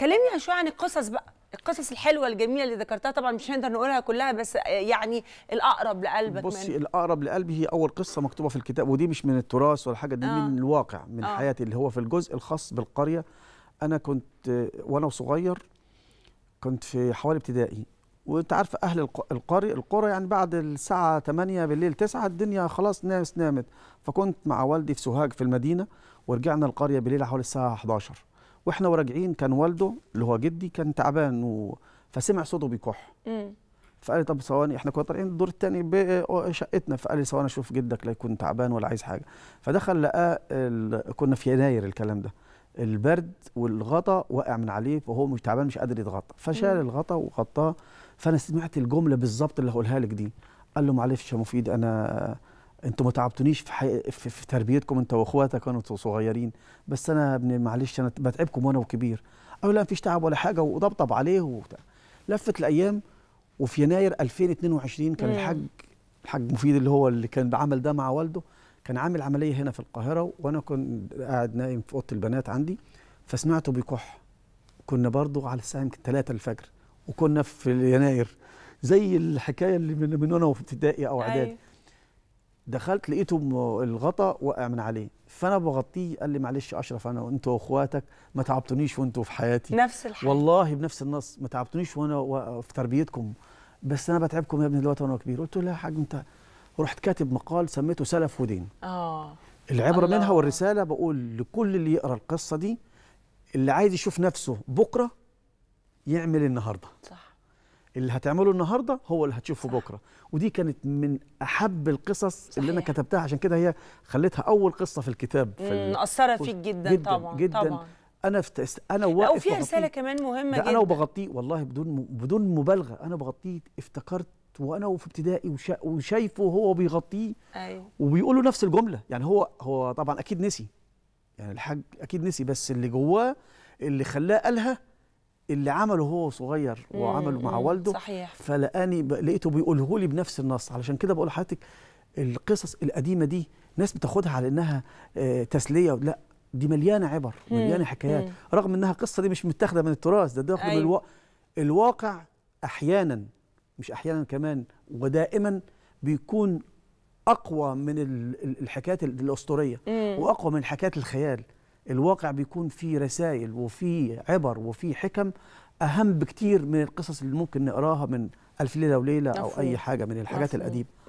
كلمني شويه عن القصص بقى القصص الحلوه الجميله اللي ذكرتها طبعا مش هنقدر نقولها كلها بس آه، يعني الاقرب لقلبك بصي من... الاقرب لقلبي هي اول قصه مكتوبه في الكتاب ودي مش من التراث ولا حاجه دي آه. من الواقع من آه. حياتي اللي هو في الجزء الخاص بالقريه انا كنت آه، وانا صغير كنت في حوالي ابتدائي وانت عارف اهل القريه القرى يعني بعد الساعه 8 بالليل 9 الدنيا خلاص ناس نامت فكنت مع والدي في سوهاج في المدينه ورجعنا القريه بالليل حوالي الساعه 11 واحنا وراجعين كان والده اللي هو جدي كان تعبان و... فسمع صوته بيكح فقال لي طب ثواني احنا كنا طالعين الدور الثاني بشقتنا فقال لي ثواني اشوف جدك لا يكون تعبان ولا عايز حاجه فدخل لقى ال... كنا في يناير الكلام ده البرد والغطا واقع من عليه وهو مش تعبان مش قادر يتغطى فشال الغطا وغطاه فانا سمعت الجمله بالظبط اللي هقولها لك دي قال له معلش يا مفيد انا انتوا ما تعبتونيش في, حي... في, في تربيتكم انت واخواتك كانوا صغيرين بس انا ابني معلش انا بتعبكم وانا وكبير او لا مفيش تعب ولا حاجه وضبطب عليه وبتاع لفت الايام وفي يناير 2022 كان الحاج الحاج مفيد اللي هو اللي كان عمل ده مع والده كان عامل عمليه هنا في القاهره وانا كنت قاعد نايم في اوضه البنات عندي فسمعته بيكح كنا برضو على الساعه يمكن 3 الفجر وكنا في يناير زي الحكايه اللي من, من وانا في ابتدائي او اعدادي أيوه. دخلت لقيته الغطا واقع من عليه فانا بغطيه قال لي معلش اشرف انا وانت واخواتك ما تعبتونيش وانتوا في حياتي نفس الحال والله بنفس النص ما تعبتونيش وانا في تربيتكم بس انا بتعبكم يا ابني دلوقتي وانا كبير قلت له لا يا حاج انت رحت كاتب مقال سميته سلف ودين اه العبره الله. منها والرساله بقول لكل اللي يقرا القصه دي اللي عايز يشوف نفسه بكره يعمل النهارده صح اللي هتعمله النهارده هو اللي هتشوفه صح. بكره ودي كانت من احب القصص صحيح. اللي انا كتبتها عشان كده هي خليتها اول قصه في الكتاب في مأثره فيك جدا, جدا طبعا جدا طبعا. انا في تأس... انا واقف وفيها رساله كمان مهمه جدا انا وبغطيه والله بدون م... بدون مبالغه انا بغطيه افتكرت وانا وفي ابتدائي وشا... وشايفه وهو بيغطيه ايوه وبيقول له نفس الجمله يعني هو هو طبعا اكيد نسي يعني الحاج اكيد نسي بس اللي جواه اللي خلاه قالها اللي عمله هو صغير وعمله مع والده صحيح فلقاني لقيته بيقوله لي بنفس النص علشان كده بقول لحضرتك القصص القديمه دي ناس بتاخدها على انها آه، تسليه لا دي مليانه عبر مليانه حكايات رغم انها قصه دي مش متاخده من التراث ده داخل من أيوة. الواقع الواقع احيانا مش احيانا كمان ودائما بيكون اقوى من الحكايات الاسطوريه واقوى من حكايات الخيال الواقع بيكون فيه رسائل وفيه عبر وفيه حكم أهم بكتير من القصص اللي ممكن نقراها من ألف ليلة وليلة أو أي حاجة من الحاجات القديمة